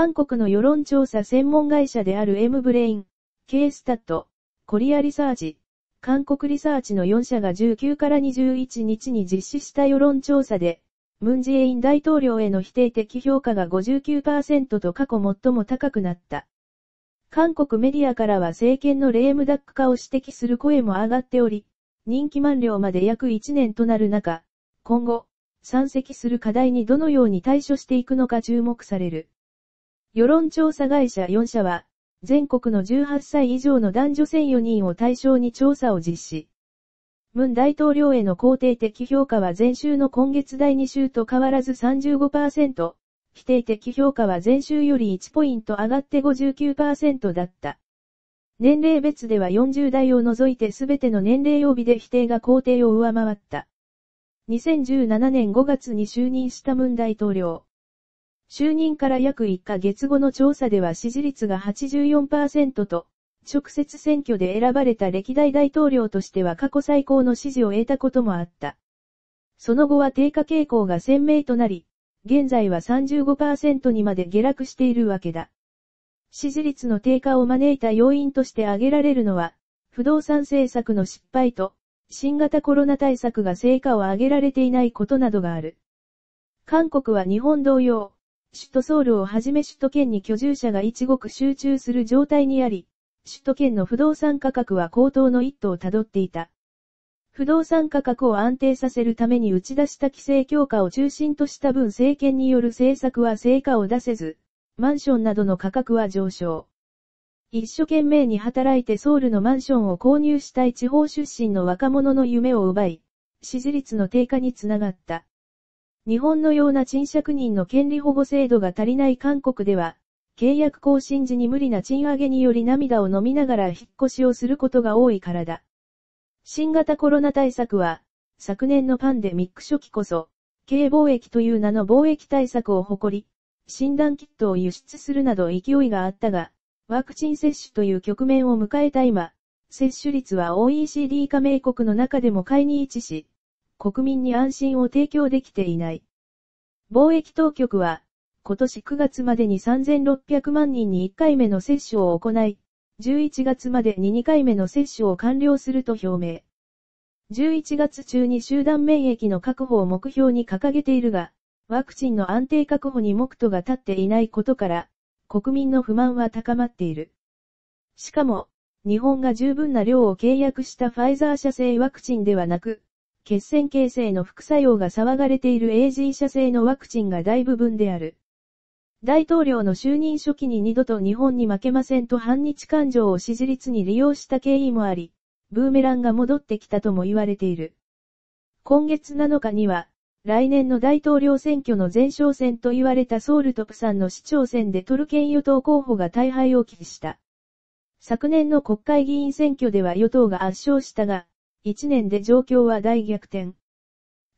韓国の世論調査専門会社である M ブレイン、K スタット、コリアリサーチ、韓国リサーチの4社が19から21日に実施した世論調査で、ムンジェイン大統領への否定的評価が59%と過去最も高くなった。韓国メディアからは政権のレームダック化を指摘する声も上がっており、任期満了まで約1年となる中、今後、山積する課題にどのように対処していくのか注目される。世論調査会社4社は、全国の18歳以上の男女1004人を対象に調査を実施。文大統領への肯定的評価は前週の今月第2週と変わらず35%、否定的評価は前週より1ポイント上がって59%だった。年齢別では40代を除いて全ての年齢曜日で否定が肯定を上回った。2017年5月に就任した文大統領。就任から約1ヶ月後の調査では支持率が84%と、直接選挙で選ばれた歴代大統領としては過去最高の支持を得たこともあった。その後は低下傾向が鮮明となり、現在は35%にまで下落しているわけだ。支持率の低下を招いた要因として挙げられるのは、不動産政策の失敗と、新型コロナ対策が成果を上げられていないことなどがある。韓国は日本同様、首都ソウルをはじめ首都圏に居住者が一極集中する状態にあり、首都圏の不動産価格は高騰の一途をたどっていた。不動産価格を安定させるために打ち出した規制強化を中心とした分政権による政策は成果を出せず、マンションなどの価格は上昇。一生懸命に働いてソウルのマンションを購入したい地方出身の若者の夢を奪い、支持率の低下につながった。日本のような賃借人の権利保護制度が足りない韓国では、契約更新時に無理な賃上げにより涙を飲みながら引っ越しをすることが多いからだ。新型コロナ対策は、昨年のパンデミック初期こそ、軽貿易という名の貿易対策を誇り、診断キットを輸出するなど勢いがあったが、ワクチン接種という局面を迎えた今、接種率は OECD 加盟国の中でも買いに位置し、国民に安心を提供できていない。貿易当局は、今年9月までに3600万人に1回目の接種を行い、11月までに2回目の接種を完了すると表明。11月中に集団免疫の確保を目標に掲げているが、ワクチンの安定確保に目途が立っていないことから、国民の不満は高まっている。しかも、日本が十分な量を契約したファイザー社製ワクチンではなく、血栓形成の副作用が騒がれている AG 社製のワクチンが大部分である。大統領の就任初期に二度と日本に負けませんと反日感情を支持率に利用した経緯もあり、ブーメランが戻ってきたとも言われている。今月7日には、来年の大統領選挙の前哨戦と言われたソウルトプさんの市長選でトルケン与党候補が大敗を喫した。昨年の国会議員選挙では与党が圧勝したが、1年で状況は大逆転。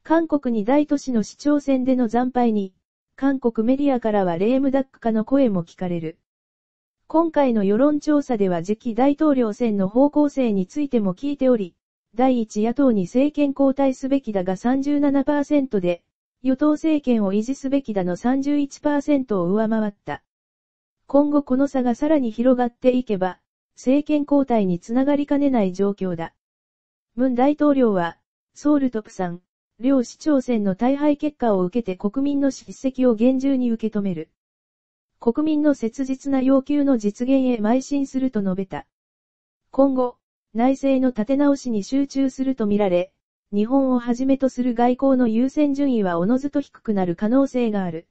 韓国に大都市の市長選での惨敗に、韓国メディアからはレームダック化の声も聞かれる。今回の世論調査では次期大統領選の方向性についても聞いており、第一野党に政権交代すべきだが37%で、与党政権を維持すべきだの31%を上回った。今後この差がさらに広がっていけば、政権交代につながりかねない状況だ。文大統領は、ソウルトプさん、両市長選の大敗結果を受けて国民の叱責を厳重に受け止める。国民の切実な要求の実現へ邁進すると述べた。今後、内政の立て直しに集中するとみられ、日本をはじめとする外交の優先順位はおのずと低くなる可能性がある。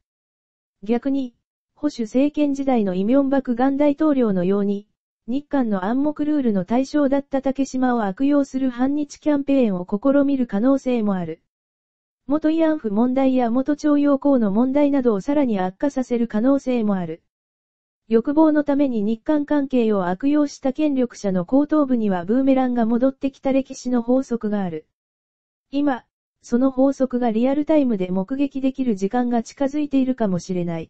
逆に、保守政権時代のイミョンバクガン大統領のように、日韓の暗黙ルールの対象だった竹島を悪用する反日キャンペーンを試みる可能性もある。元慰安婦問題や元徴用工の問題などをさらに悪化させる可能性もある。欲望のために日韓関係を悪用した権力者の後頭部にはブーメランが戻ってきた歴史の法則がある。今、その法則がリアルタイムで目撃できる時間が近づいているかもしれない。